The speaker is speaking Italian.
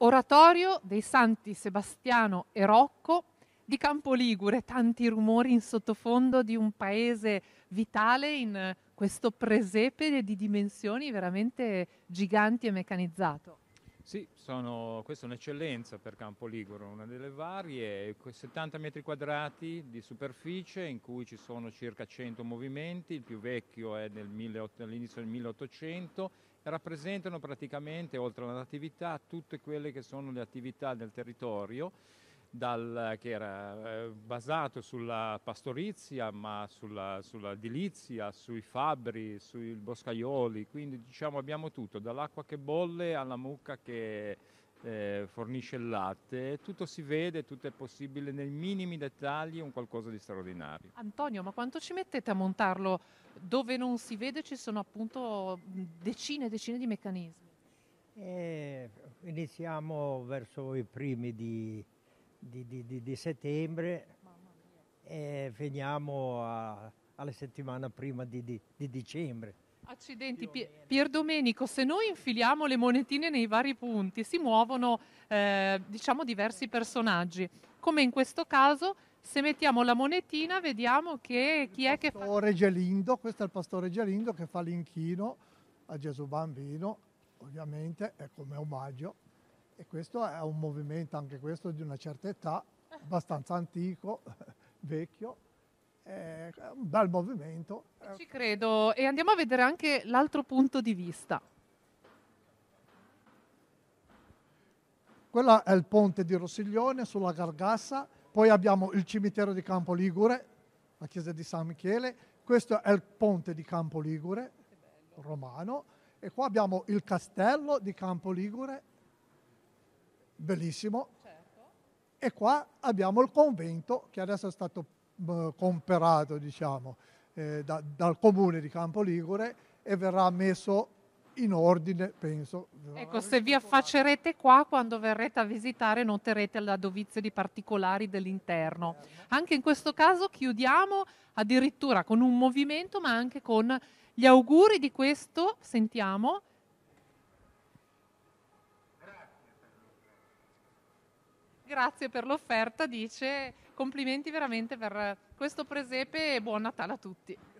Oratorio dei santi Sebastiano e Rocco di Campo Ligure, tanti rumori in sottofondo di un paese vitale in questo presepe di dimensioni veramente giganti e meccanizzato. Sì, sono, questa è un'eccellenza per Campo Liguro, una delle varie, 70 metri quadrati di superficie in cui ci sono circa 100 movimenti, il più vecchio è all'inizio del 1800 e rappresentano praticamente, oltre all'attività, tutte quelle che sono le attività del territorio dal, che era eh, basato sulla pastorizia, ma sulla, sulla edilizia, sui fabbri, sui boscaioli, quindi diciamo abbiamo tutto, dall'acqua che bolle alla mucca che eh, fornisce il latte, tutto si vede, tutto è possibile nei minimi dettagli, è un qualcosa di straordinario. Antonio, ma quanto ci mettete a montarlo? Dove non si vede ci sono appunto decine e decine di meccanismi. Eh, iniziamo verso i primi di di, di, di settembre e finiamo a, alla settimana prima di dicembre. Accidenti, Pier Domenico, se noi infiliamo le monetine nei vari punti si muovono eh, diciamo diversi personaggi, come in questo caso se mettiamo la monetina vediamo che chi è che fa... Gelindo, questo è il pastore Gelindo che fa l'inchino a Gesù Bambino, ovviamente è come omaggio e questo è un movimento, anche questo di una certa età, abbastanza antico, vecchio, è un bel movimento. Eh. Ci credo e andiamo a vedere anche l'altro punto di vista. Quello è il ponte di Rossiglione sulla Gargassa, poi abbiamo il cimitero di Campo Ligure, la chiesa di San Michele, questo è il ponte di Campo Ligure, romano, e qua abbiamo il castello di Campo Ligure, bellissimo. Certo. E qua abbiamo il convento che adesso è stato comperato diciamo, eh, da, dal comune di Campo Ligure e verrà messo in ordine, penso. Ecco, se vi affaccerete qua, quando verrete a visitare, noterete la dovizia di particolari dell'interno. Certo. Anche in questo caso chiudiamo addirittura con un movimento, ma anche con gli auguri di questo, sentiamo, grazie per l'offerta, dice complimenti veramente per questo presepe e buon Natale a tutti.